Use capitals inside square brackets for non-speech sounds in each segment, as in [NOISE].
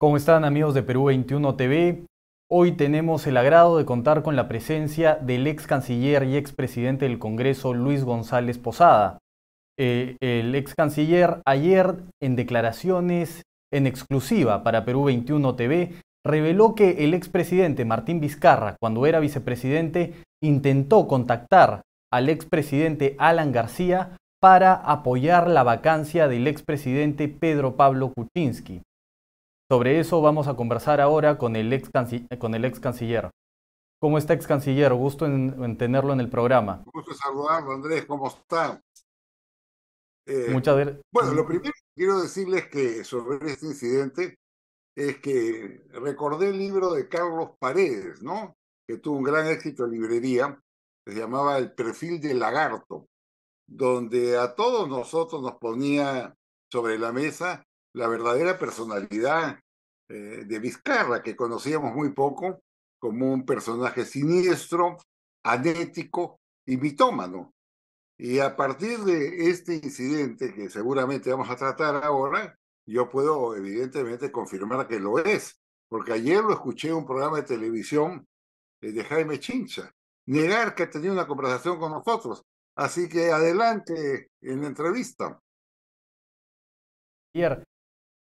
¿Cómo están amigos de Perú 21 TV? Hoy tenemos el agrado de contar con la presencia del ex canciller y ex presidente del Congreso, Luis González Posada. Eh, el ex canciller ayer, en declaraciones en exclusiva para Perú 21 TV, reveló que el ex presidente Martín Vizcarra, cuando era vicepresidente, intentó contactar al ex presidente Alan García para apoyar la vacancia del ex presidente Pedro Pablo Kuczynski. Sobre eso vamos a conversar ahora con el ex, con el ex canciller. ¿Cómo está, ex canciller? Gusto en, tenerlo en el programa. Gusto saludarlo, Andrés. ¿Cómo está? Eh, Muchas gracias. Bueno, lo mm. primero que quiero decirles que sobre este incidente es que recordé el libro de Carlos Paredes, ¿no? Que tuvo un gran éxito en librería, se llamaba El perfil del lagarto, donde a todos nosotros nos ponía sobre la mesa la verdadera personalidad eh, de Vizcarra, que conocíamos muy poco, como un personaje siniestro, anético y mitómano. Y a partir de este incidente, que seguramente vamos a tratar ahora, yo puedo evidentemente confirmar que lo es, porque ayer lo escuché en un programa de televisión eh, de Jaime Chincha, negar que ha tenido una conversación con nosotros. Así que adelante en la entrevista.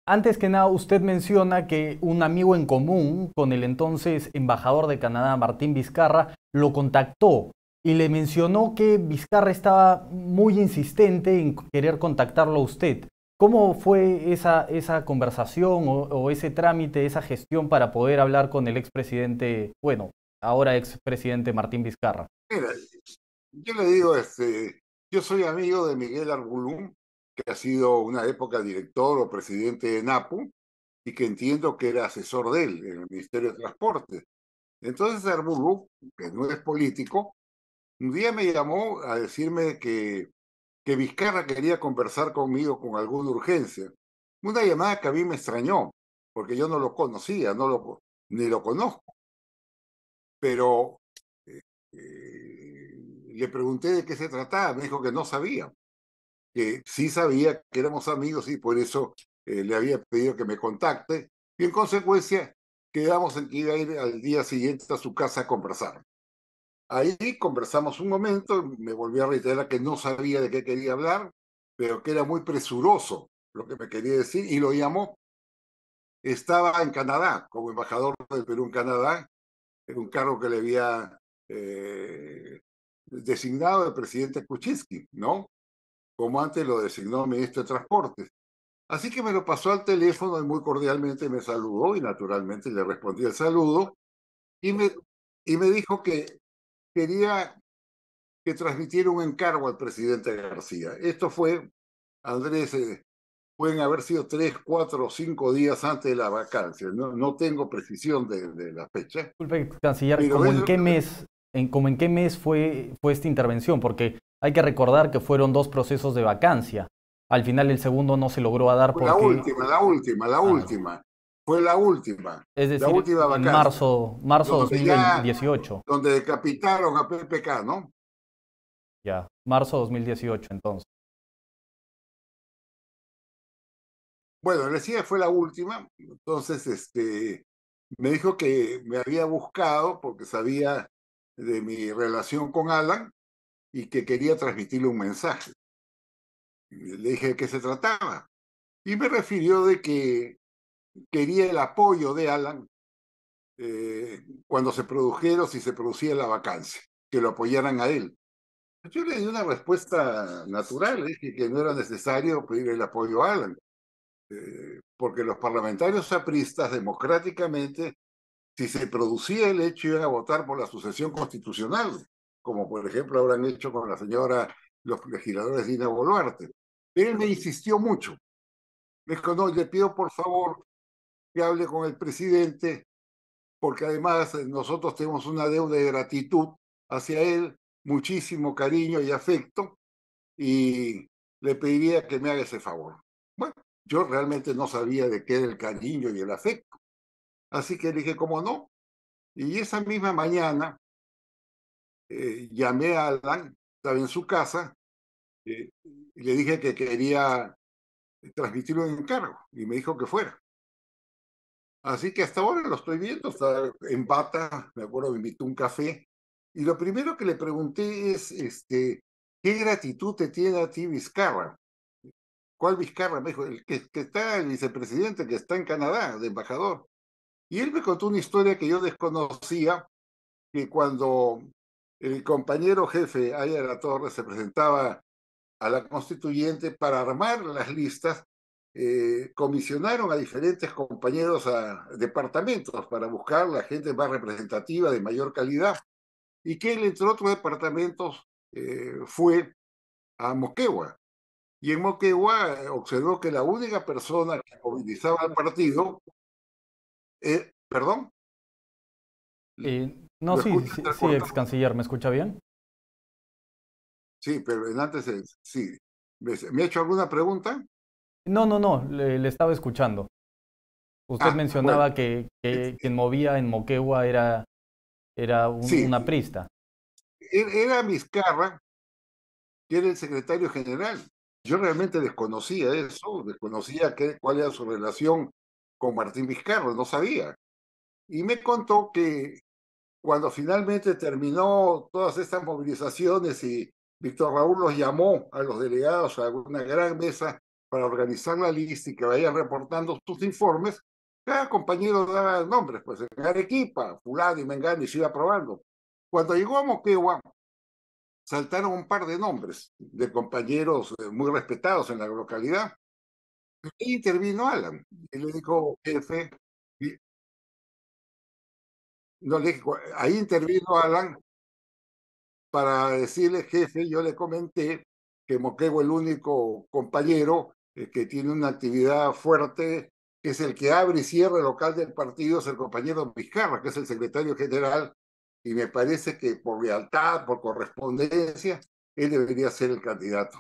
Antes que nada, usted menciona que un amigo en común con el entonces embajador de Canadá, Martín Vizcarra, lo contactó y le mencionó que Vizcarra estaba muy insistente en querer contactarlo a usted. ¿Cómo fue esa, esa conversación o, ese trámite, esa gestión para poder hablar con el expresidente, bueno, ahora expresidente Martín Vizcarra? Mira, yo le digo, este, yo soy amigo de Miguel Argulum, que ha sido una época director o presidente de NAPU y que entiendo que era asesor de él en el Ministerio de Transporte. Entonces Arburu, que no es político, un día me llamó a decirme que, que Vizcarra quería conversar conmigo con alguna urgencia. Una llamada que a mí me extrañó, porque yo no lo conocía, no lo, ni lo conozco. Pero eh, eh, le pregunté de qué se trataba, me dijo que no sabía que sí sabía que éramos amigos y por eso eh, le había pedido que me contacte. Y en consecuencia quedamos en que iba a ir al día siguiente a su casa a conversar. Ahí conversamos un momento, me volvió a reiterar que no sabía de qué quería hablar, pero que era muy presuroso lo que me quería decir y lo llamó. Estaba en Canadá como embajador del Perú en Canadá, en un cargo que le había eh, designado el presidente Kuczynski, ¿no? como antes lo designó ministro de Transportes. Así que me lo pasó al teléfono y muy cordialmente me saludó y naturalmente le respondí el saludo y me, y me dijo que quería que transmitiera un encargo al presidente García. Esto fue, Andrés, eh, pueden haber sido tres, cuatro o cinco días antes de la vacancia. No, tengo precisión de, la fecha. Disculpe, canciller, en, qué mes, qué mes fue, fue esta intervención? Porque hay que recordar que fueron dos procesos de vacancia. Al final el segundo no se logró dar porque... La última, la última, la ah. última. Fue la última. Es decir, en marzo, marzo 2018. donde decapitaron a PPK, ¿no? Ya, marzo 2018 entonces. Bueno, decía fue la última, entonces este, me dijo que me había buscado porque sabía de mi relación con Alan y que quería transmitirle un mensaje. Le dije de qué se trataba y me refirió de que quería el apoyo de Alan eh, cuando se produjera o si se producía la vacancia, que lo apoyaran a él. Yo le di una respuesta natural, dije que no era necesario pedir el apoyo a Alan, eh, porque los parlamentarios apristas democráticamente, si se producía el hecho, iban a votar por la sucesión constitucional como por ejemplo habrán hecho con la señora, los legisladores Dina Boluarte. Él me insistió mucho. Me dijo, no, le pido por favor que hable con el presidente, porque además eh, nosotros tenemos una deuda de gratitud hacia él, muchísimo cariño y afecto, y le pediría que me haga ese favor. Bueno, yo realmente no sabía de qué era el cariño y el afecto. Así que le dije, ¿cómo no? Y esa misma mañana eh, llamé a Alan, estaba en su casa, eh, y le dije que quería transmitir un encargo y me dijo que fuera. Así que hasta ahora lo estoy viendo, está en bata, me acuerdo, me invitó un café y lo primero que le pregunté es, este, ¿qué gratitud te tiene a ti Vizcarra? ¿Cuál Vizcarra? Me dijo, el que, que está el vicepresidente, que está en Canadá, de embajador. Y él me contó una historia que yo desconocía, que cuando el compañero jefe Aya de la Torre se presentaba a la constituyente para armar las listas, eh, comisionaron a diferentes compañeros a departamentos para buscar la gente más representativa, de mayor calidad, y que él, entre otros departamentos, eh, fue a Moquegua. Y en Moquegua eh, observó que la única persona que movilizaba al partido, perdón, no, sí, sí, ex canciller, ¿me escucha bien? Sí, pero antes, sí. ¿Me ha hecho alguna pregunta? No, no, no, le, estaba escuchando. Usted ah, mencionaba que, quien movía en Moquegua era, era un, una prista. Er, era Vizcarra, que era el secretario general. Yo realmente desconocía eso, desconocía cuál era su relación con Martín Vizcarra, no sabía. Y me contó que cuando finalmente terminó todas estas movilizaciones y Víctor Raúl los llamó a los delegados a una gran mesa para organizar la lista y que vayan reportando sus informes, cada compañero daba nombres, pues en Arequipa, fulano y mengano, y se iba probando. Cuando llegó a Moquegua, saltaron un par de nombres de compañeros eh, muy respetados en la localidad. Y intervino Alan y le dijo, jefe, no, ahí intervino Alan para decirle, jefe, yo le comenté que Moquego, el único compañero eh, que tiene una actividad fuerte, que es el que abre y cierra el local del partido, es el compañero Vizcarra, que es el secretario general, y me parece que por lealtad, por correspondencia, él debería ser el candidato.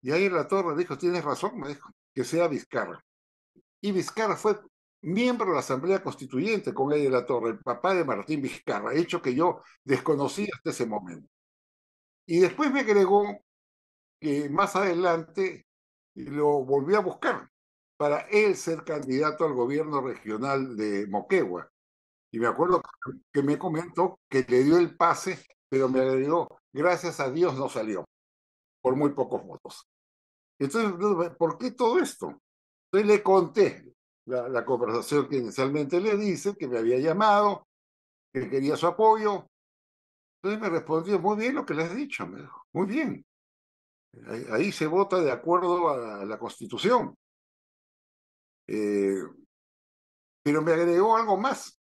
Y ahí la torre dijo, tienes razón, me dijo, que sea Vizcarra. Y Vizcarra fue miembro de la Asamblea Constituyente con ley de la Torre, el papá de Martín Vizcarra, hecho que yo desconocía hasta ese momento. Y después me agregó que más adelante lo volví a buscar para él ser candidato al gobierno regional de Moquegua. Y me acuerdo que me comentó que le dio el pase, pero me agregó, gracias a Dios no salió, por muy pocos votos. Entonces, ¿por qué todo esto? Entonces le conté la, conversación que inicialmente le dice, que me había llamado, que quería su apoyo. Entonces me respondió, muy bien lo que le has dicho, me dijo, muy bien. Ahí, se vota de acuerdo a la Constitución. Eh, pero me agregó algo más.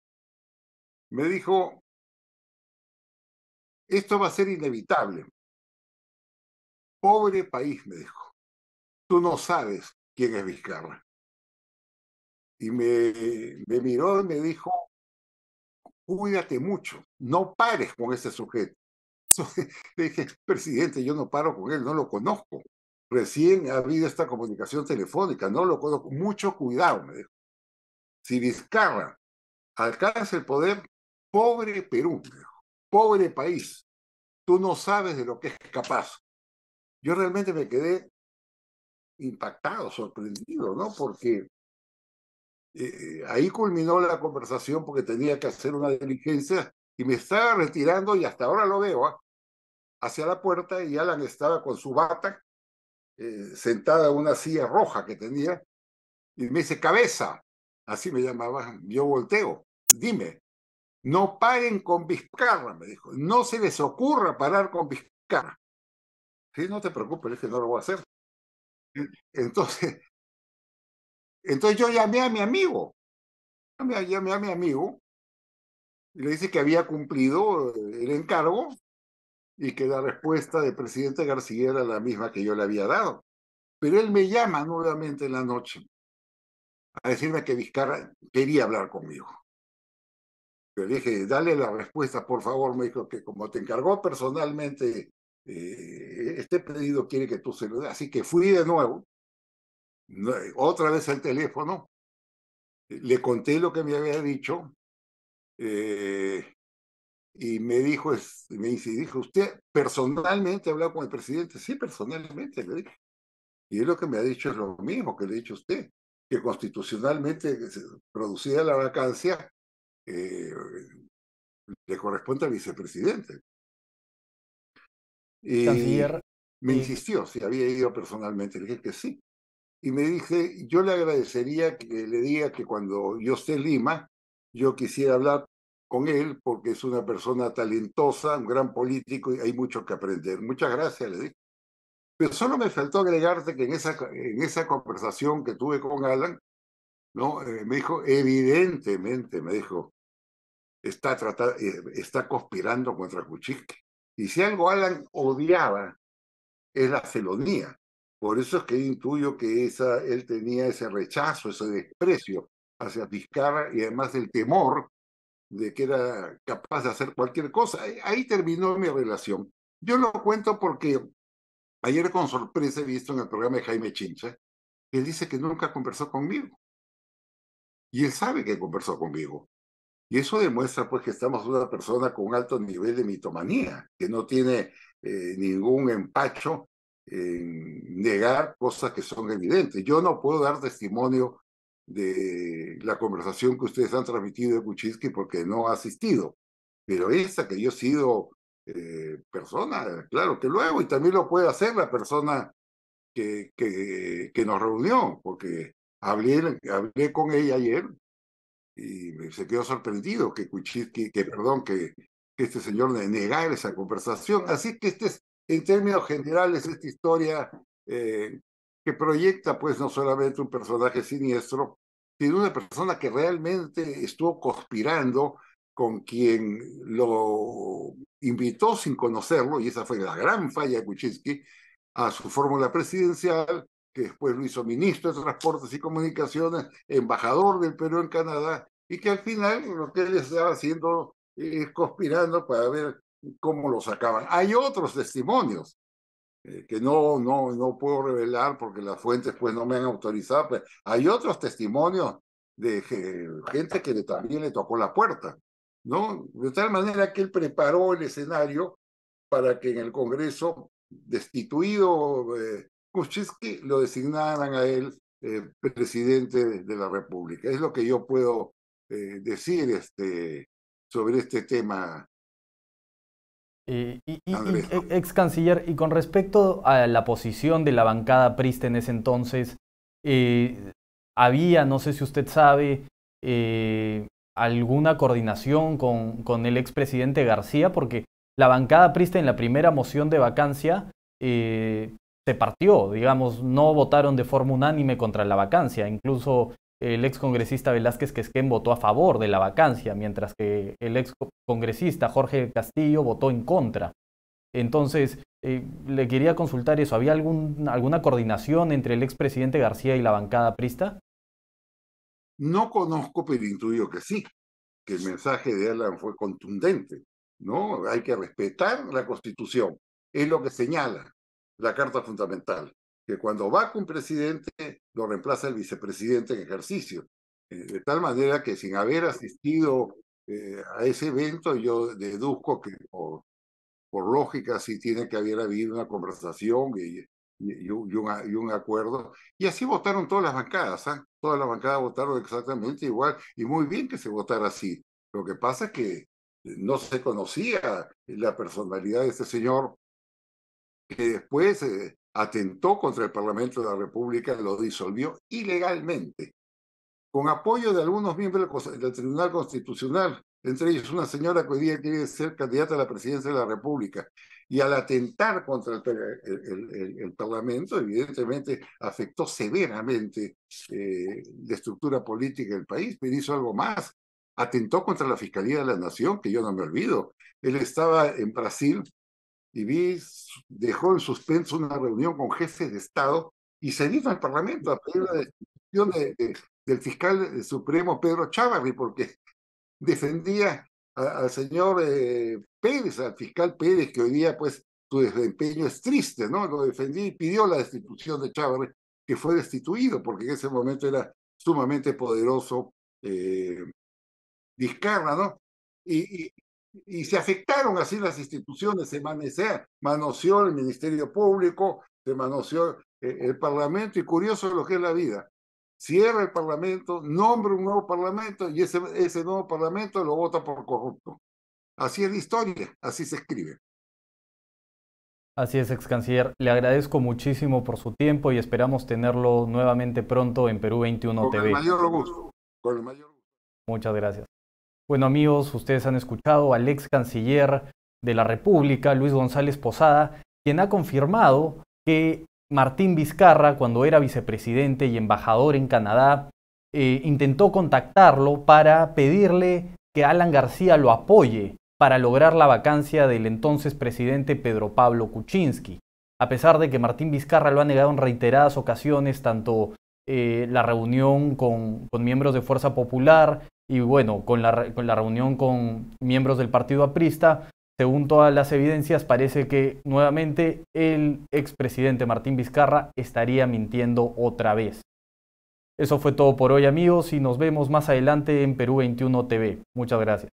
Me dijo, esto va a ser inevitable. Pobre país, me dijo. Tú no sabes quién es Vizcarra y me, miró y me dijo, cuídate mucho, no pares con ese sujeto. [LAUGHS] Le dije, presidente, yo no paro con él, no lo conozco. Recién ha habido esta comunicación telefónica, no lo conozco. Mucho cuidado, me dijo. Si Vizcarra alcanza el poder, pobre Perú, pobre país, tú no sabes de lo que es capaz. Yo realmente me quedé impactado, sorprendido, ¿no? Porque eh, ahí culminó la conversación porque tenía que hacer una diligencia y me estaba retirando y hasta ahora lo veo ¿ah? hacia la puerta y Alan estaba con su bata eh, sentada en una silla roja que tenía y me dice, cabeza, así me llamaba, yo volteo, dime, no paren con Vizcarra, me dijo, no se les ocurra parar con Vizcarra. Sí, no te preocupes, es que no lo voy a hacer. Entonces, entonces yo llamé a mi amigo, llamé, a mi amigo, y le dije que había cumplido eh, el encargo y que la respuesta del presidente García era la misma que yo le había dado. Pero él me llama nuevamente en la noche a decirme que Vizcarra quería hablar conmigo. Yo le dije, dale la respuesta, por favor. Me dijo que como te encargó personalmente eh, este pedido, quiere que tú se lo dé. Así que fui de nuevo eh, otra vez al teléfono, eh, le conté lo que me había dicho eh, y me dijo, me dice, dijo, ¿usted personalmente ha hablado con el presidente? Sí, personalmente, le dije. Y es lo que me ha dicho es lo mismo que le ha dicho usted, que constitucionalmente producida la vacancia le corresponde al vicepresidente. Y me insistió si había ido personalmente, le dije que sí y me dije, yo le agradecería que le diga que cuando yo esté en Lima, yo quisiera hablar con él porque es una persona talentosa, un gran político y hay mucho que aprender. Muchas gracias, le dije. Pero solo me faltó agregarte que en esa, en esa conversación que tuve con Alan, ¿no? Eh, me dijo, evidentemente, me dijo, está, eh, está conspirando contra Kuchik. Y si algo Alan odiaba es la felonía. Por eso es que intuyo que esa, él tenía ese rechazo, ese desprecio hacia Vizcarra y además el temor de que era capaz de hacer cualquier cosa. Ahí terminó mi relación. Yo lo cuento porque ayer con sorpresa he visto en el programa de Jaime Chincha que él dice que nunca conversó conmigo. Y él sabe que conversó conmigo. Y eso demuestra pues que estamos una persona con un alto nivel de mitomanía, que no tiene eh, ningún empacho en negar cosas que son evidentes. Yo no puedo dar testimonio de la conversación que ustedes han transmitido de Kuczynski porque no ha asistido, pero esta que yo he sido eh, persona, claro que luego, y también lo puede hacer la persona que, que, que nos reunió, porque hablé, hablé con ella ayer y se quedó sorprendido que Kuczynski, que perdón, que, que este señor negara esa conversación. Así que este es en términos generales, esta historia eh, que proyecta, pues, no solamente un personaje siniestro, sino una persona que realmente estuvo conspirando con quien lo invitó sin conocerlo, y esa fue la gran falla de Kuczynski, a su fórmula presidencial, que después lo hizo ministro de Transportes y Comunicaciones, embajador del Perú en Canadá, y que al final lo que él estaba haciendo es eh, conspirando para ver cómo lo sacaban. Hay otros testimonios eh, que no, no, no puedo revelar porque las fuentes pues no me han autorizado. pero pues, hay otros testimonios de gente que también le tocó la puerta, ¿no? De tal manera que él preparó el escenario para que en el Congreso, destituido eh, Kuczynski, lo designaran a él eh, presidente de, la República. Es lo que yo puedo decir este, sobre este tema, eh, y, eh, ex canciller, y con respecto a la posición de la bancada Prista en ese entonces, eh, había, no sé si usted sabe, alguna coordinación con, con el expresidente García, porque la bancada Prista en la primera moción de vacancia se partió, digamos, no votaron de forma unánime contra la vacancia, incluso el excongresista Velázquez Quesquén votó a favor de la vacancia, mientras que el excongresista Jorge Castillo votó en contra. Entonces, eh, le quería consultar eso. ¿Había algún, alguna coordinación entre el expresidente García y la bancada prista? No conozco, pero intuyo que sí, que el mensaje de Alan fue contundente. ¿no? Hay que respetar la Constitución. Es lo que señala la Carta Fundamental que cuando va con presidente lo reemplaza el vicepresidente en ejercicio. Eh, de tal manera que sin haber asistido eh, a ese evento, yo deduzco que por, por, lógica sí tiene que haber habido una conversación y, y, un, y un, acuerdo. Y así votaron todas las bancadas, ¿eh? todas las bancadas votaron exactamente igual y muy bien que se votara así. Lo que pasa es que eh, no se conocía la personalidad de este señor, que después atentó contra el Parlamento de la República, lo disolvió ilegalmente, con apoyo de algunos miembros del Tribunal Constitucional, entre ellos una señora que hoy día quiere ser candidata a la presidencia de la República. Y al atentar contra el, Parlamento, evidentemente afectó severamente eh, la estructura política del país, pero hizo algo más. Atentó contra la Fiscalía de la Nación, que yo no me olvido. Él estaba en Brasil vi dejó en suspenso una reunión con jefes de Estado y se vino al Parlamento a pedir la destitución del fiscal eh, supremo Pedro Chávarri, porque defendía al señor eh, Pérez, al fiscal Pérez, que hoy día pues su desempeño es triste, ¿no? Lo defendí y pidió la destitución de Chávarri, que fue destituido, porque en ese momento era sumamente poderoso eh, ¿no? Y, y, y se afectaron así las instituciones, se manosea, manoseó el Ministerio Público, se manoseó eh, el, Parlamento, y curioso es lo que es la vida. Cierra el Parlamento, nombra un nuevo Parlamento y ese, nuevo Parlamento lo vota por corrupto. Así es la historia, así se escribe. Así es, ex canciller. Le agradezco muchísimo por su tiempo y esperamos tenerlo nuevamente pronto en Perú 21 TV. con el mayor gusto. Muchas gracias. Bueno amigos, ustedes han escuchado al ex canciller de la República, Luis González Posada, quien ha confirmado que Martín Vizcarra, cuando era vicepresidente y embajador en Canadá, eh, intentó contactarlo para pedirle que Alan García lo apoye para lograr la vacancia del entonces presidente Pedro Pablo Kuczynski. A pesar de que Martín Vizcarra lo ha negado en reiteradas ocasiones, tanto eh, la reunión con miembros de Fuerza Popular y bueno, con la, con la reunión con miembros del partido aprista, según todas las evidencias, parece que nuevamente el expresidente Martín Vizcarra estaría mintiendo otra vez. Eso fue todo por hoy amigos y nos vemos más adelante en Perú 21 TV. Muchas gracias.